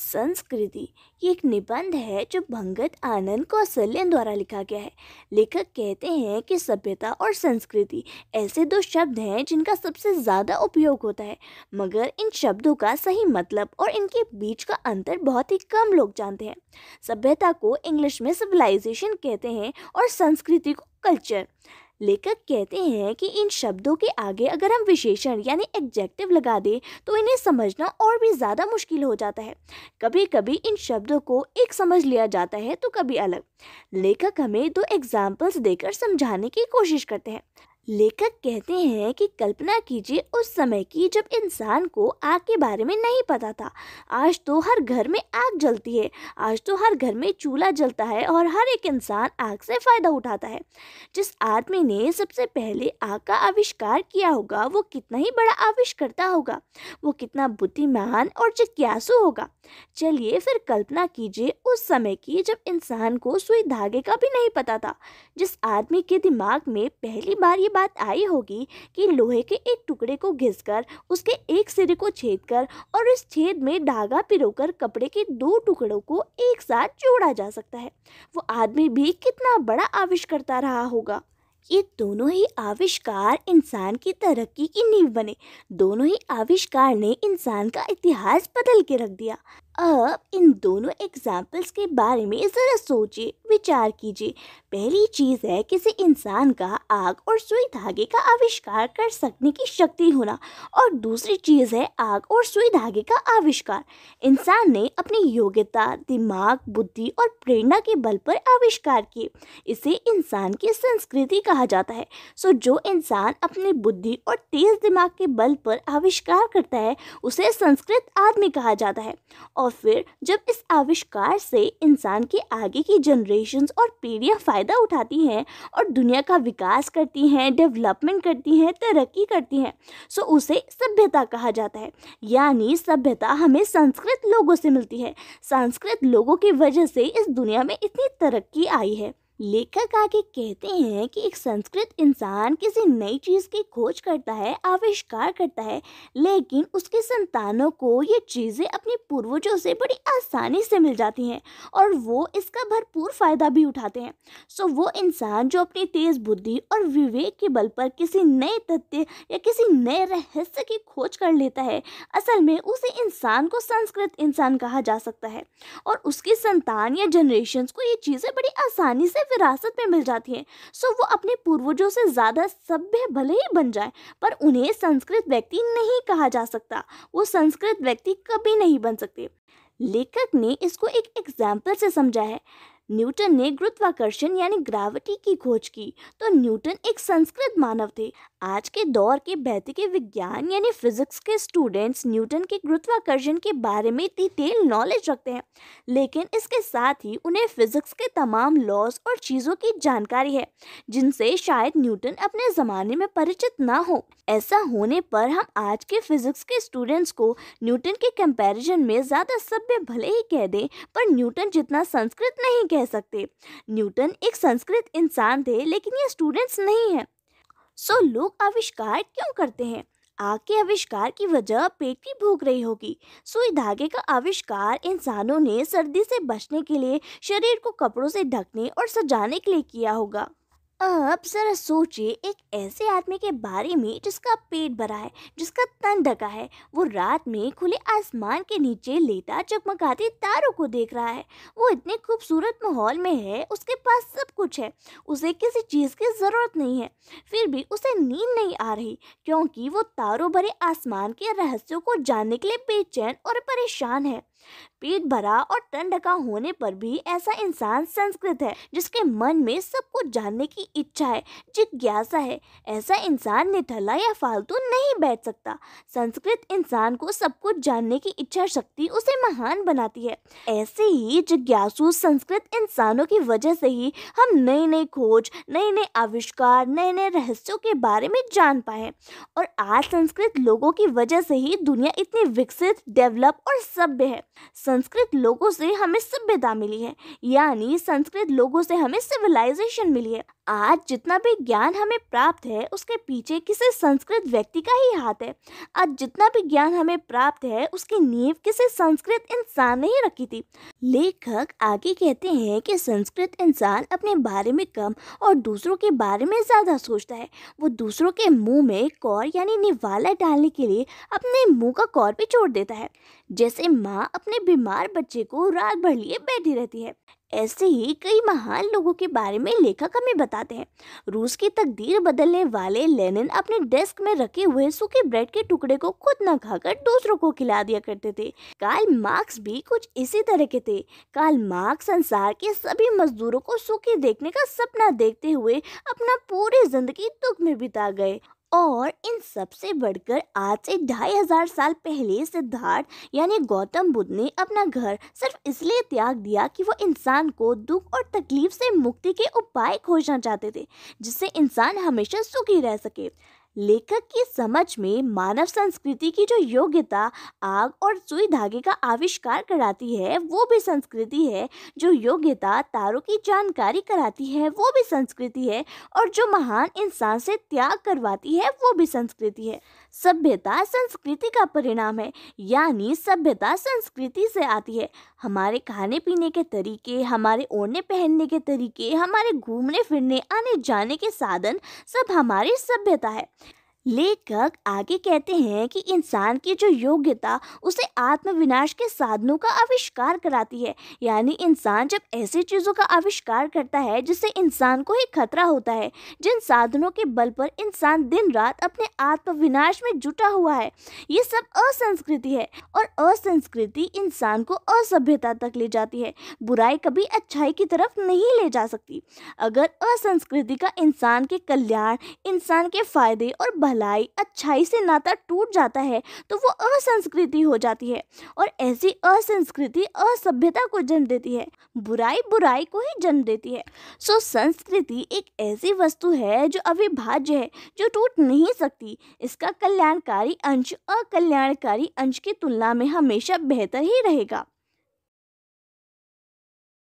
संस्कृति ये एक निबंध है जो भंगत आनंद कौशल्यन द्वारा लिखा गया है लेखक कहते हैं कि सभ्यता और संस्कृति ऐसे दो शब्द हैं जिनका सबसे ज़्यादा उपयोग होता है मगर इन शब्दों का सही मतलब और इनके बीच का अंतर बहुत ही कम लोग जानते हैं सभ्यता को इंग्लिश में सिविलाइजेशन कहते हैं और संस्कृति को कल्चर लेखक कहते हैं कि इन शब्दों के आगे अगर हम विशेषण यानी एग्जेक्टिव लगा दें तो इन्हें समझना और भी ज़्यादा मुश्किल हो जाता है कभी कभी इन शब्दों को एक समझ लिया जाता है तो कभी अलग लेखक हमें दो एग्जाम्पल्स देकर समझाने की कोशिश करते हैं लेखक कहते हैं कि कल्पना कीजिए उस समय की जब इंसान को आग के बारे में नहीं पता था आज तो हर घर में आग जलती है आज तो हर घर में चूल्हा जलता है और हर एक इंसान आग से फ़ायदा उठाता है जिस आदमी ने सबसे पहले आग का आविष्कार किया होगा वो कितना ही बड़ा आविष्कर्ता होगा वो कितना बुद्धिमान और जिज्ञासु होगा चलिए फिर कल्पना कीजिए उस समय की जब इंसान को सुई धागे का भी नहीं पता था जिस आदमी के दिमाग में पहली बार ये बात बात आई होगी कि लोहे के एक टुकड़े को घिसकर उसके एक सिरे को छेद कर और इस छेद में धागा पिरोकर कपड़े के दो टुकड़ों को एक साथ जोड़ा जा सकता है वो आदमी भी कितना बड़ा आविष्कार करता रहा होगा ये दोनों ही आविष्कार इंसान की तरक्की की नींव बने दोनों ही आविष्कार ने इंसान का इतिहास बदल के रख दिया अब इन दोनों एग्जाम्पल्स के बारे में ज़रा सोचिए विचार कीजिए पहली चीज़ है किसी इंसान का आग और सुई धागे का आविष्कार कर सकने की शक्ति होना और दूसरी चीज़ है आग और सुई धागे का आविष्कार इंसान ने अपनी योग्यता दिमाग बुद्धि और प्रेरणा के बल पर आविष्कार किए इसे इंसान की संस्कृति कहा जाता है सो जो इंसान अपनी बुद्धि और तेज़ दिमाग के बल पर आविष्कार करता है उसे संस्कृत आदमी कहा जाता है और और फिर जब इस आविष्कार से इंसान के आगे की जनरेशन और पीढ़ियाँ फ़ायदा उठाती हैं और दुनिया का विकास करती हैं डेवलपमेंट करती हैं तरक्की करती हैं सो उसे सभ्यता कहा जाता है यानी सभ्यता हमें संस्कृत लोगों से मिलती है संस्कृत लोगों की वजह से इस दुनिया में इतनी तरक्की आई है लेखक आगे कहते हैं कि एक संस्कृत इंसान किसी नई चीज़ की खोज करता है आविष्कार करता है लेकिन उसके संतानों को ये चीज़ें अपने पूर्वजों से बड़ी आसानी से मिल जाती हैं और वो इसका भरपूर फ़ायदा भी उठाते हैं सो वो इंसान जो अपनी तेज़ बुद्धि और विवेक के बल पर किसी नए तथ्य या किसी नए रहस्य की खोज कर लेता है असल में उसे इंसान को संस्कृत इंसान कहा जा सकता है और उसकी संतान या जनरेशन को ये चीज़ें बड़ी आसानी से विरासत में मिल जाती है सो वो अपने पूर्वजों से ज़्यादा सभ्य भले ही बन जाए पर उन्हें संस्कृत व्यक्ति नहीं कहा जा सकता वो संस्कृत व्यक्ति कभी नहीं बन सकते लेखक ने इसको एक एग्जाम्पल से समझा है न्यूटन ने गुरुत्वाकर्षण यानी ग्रेविटी की खोज की तो न्यूटन एक संस्कृत मानव थे आज के दौर के भौतिकी विज्ञान यानी फिजिक्स के स्टूडेंट्स न्यूटन के गुरुत्वाकर्षण के बारे में डिटेल नॉलेज रखते हैं लेकिन इसके साथ ही उन्हें फिजिक्स के तमाम लॉज और चीज़ों की जानकारी है जिनसे शायद न्यूटन अपने ज़माने में परिचित ना हो ऐसा होने पर हम आज के फिजिक्स के स्टूडेंट्स को न्यूटन के कंपेरिजन में ज़्यादा सभ्य भले ही कह दें पर न्यूटन जितना संस्कृत नहीं कह सकते न्यूटन एक संस्कृत इंसान थे लेकिन ये स्टूडेंट्स नहीं हैं सो लोग आविष्कार क्यों करते हैं आग के आविष्कार की वजह पेट की भूख रही होगी सुई धागे का आविष्कार इंसानों ने सर्दी से बचने के लिए शरीर को कपड़ों से ढकने और सजाने के लिए किया होगा अब ज़रा सोचिए एक ऐसे आदमी के बारे में जिसका पेट भरा है जिसका तन ढका है वो रात में खुले आसमान के नीचे लेटा जगमगाते तारों को देख रहा है वो इतने खूबसूरत माहौल में है उसके पास सब कुछ है उसे किसी चीज़ की ज़रूरत नहीं है फिर भी उसे नींद नहीं आ रही क्योंकि वो तारों भरे आसमान के रहस्यों को जानने के लिए बेचैन और परेशान है पेट भरा और तन ढका होने पर भी ऐसा इंसान संस्कृत है जिसके मन में सब कुछ जानने की इच्छा है जिज्ञासा है ऐसा इंसान निठला या फालतू नहीं बैठ सकता संस्कृत इंसान को सब कुछ जानने की इच्छा शक्ति उसे महान बनाती है ऐसे ही जिज्ञासु संस्कृत इंसानों की वजह से ही हम नई नई खोज नए नए आविष्कार नए नए रहस्यों के बारे में जान पाए और आज संस्कृत लोगों की वजह से ही दुनिया इतनी विकसित डेवलप और सभ्य है संस्कृत लोगों से हमें सभ्यता मिली है यानी संस्कृत लोगों से हमें सिविलाइजेशन मिली है आज जितना भी ज्ञान हमें प्राप्त है उसके पीछे किसी संस्कृत व्यक्ति का ही हाथ है आज जितना भी ज्ञान हमें प्राप्त है उसकी नींव किसी संस्कृत इंसान ने ही रखी थी लेखक आगे कहते हैं कि संस्कृत इंसान अपने बारे में कम और दूसरों के बारे में ज़्यादा सोचता है वो दूसरों के मुंह में कौर यानी निवाला डालने के लिए अपने मुंह का कौर भी छोड़ देता है जैसे माँ अपने बीमार बच्चे को रात भर लिए बैठी रहती है ऐसे ही कई महान लोगों के बारे में लेखक हमें बताते हैं रूस की तकदीर बदलने वाले लेनिन अपने डेस्क में रखे हुए सूखे ब्रेड के टुकड़े को खुद न खाकर दूसरों को खिला दिया करते थे काल मार्क्स भी कुछ इसी तरह के थे काल मार्क्स संसार के सभी मजदूरों को सुखी देखने का सपना देखते हुए अपना पूरी जिंदगी दुख में बिता गए और इन सबसे बढ़कर आज से ढाई हजार साल पहले सिद्धार्थ यानी गौतम बुद्ध ने अपना घर सिर्फ इसलिए त्याग दिया कि वो इंसान को दुख और तकलीफ से मुक्ति के उपाय खोजना चाहते थे जिससे इंसान हमेशा सुखी रह सके लेखक की समझ में मानव संस्कृति की जो योग्यता आग और सुई धागे का आविष्कार कराती है वो भी संस्कृति है जो योग्यता तारों की जानकारी कराती है वो भी संस्कृति है और जो महान इंसान से त्याग करवाती है वो भी संस्कृति है सभ्यता संस्कृति का परिणाम है यानी सभ्यता संस्कृति से आती है हमारे खाने पीने के तरीके हमारे ओढ़ने पहनने के तरीके हमारे घूमने फिरने आने जाने के साधन सब हमारी सभ्यता है लेखक आगे कहते हैं कि इंसान की जो योग्यता उसे आत्मविनाश के साधनों का आविष्कार कराती है यानी इंसान जब ऐसी चीज़ों का आविष्कार करता है जिससे इंसान को ही खतरा होता है जिन साधनों के बल पर इंसान दिन रात अपने आत्मविनाश में जुटा हुआ है ये सब असंस्कृति है और असंस्कृति इंसान को असभ्यता तक ले जाती है बुराई कभी अच्छाई की तरफ नहीं ले जा सकती अगर असंस्कृति का इंसान के कल्याण इंसान के फायदे और भलाई अच्छाई से नाता टूट जाता है तो वो असंस्कृति हो जाती है और ऐसी असंस्कृति असभ्यता को जन्म देती है बुराई बुराई को ही जन्म देती है सो संस्कृति एक ऐसी वस्तु है जो अविभाज्य है जो टूट नहीं सकती इसका कल्याणकारी अंश अकल्याणकारी अंश की तुलना में हमेशा बेहतर ही रहेगा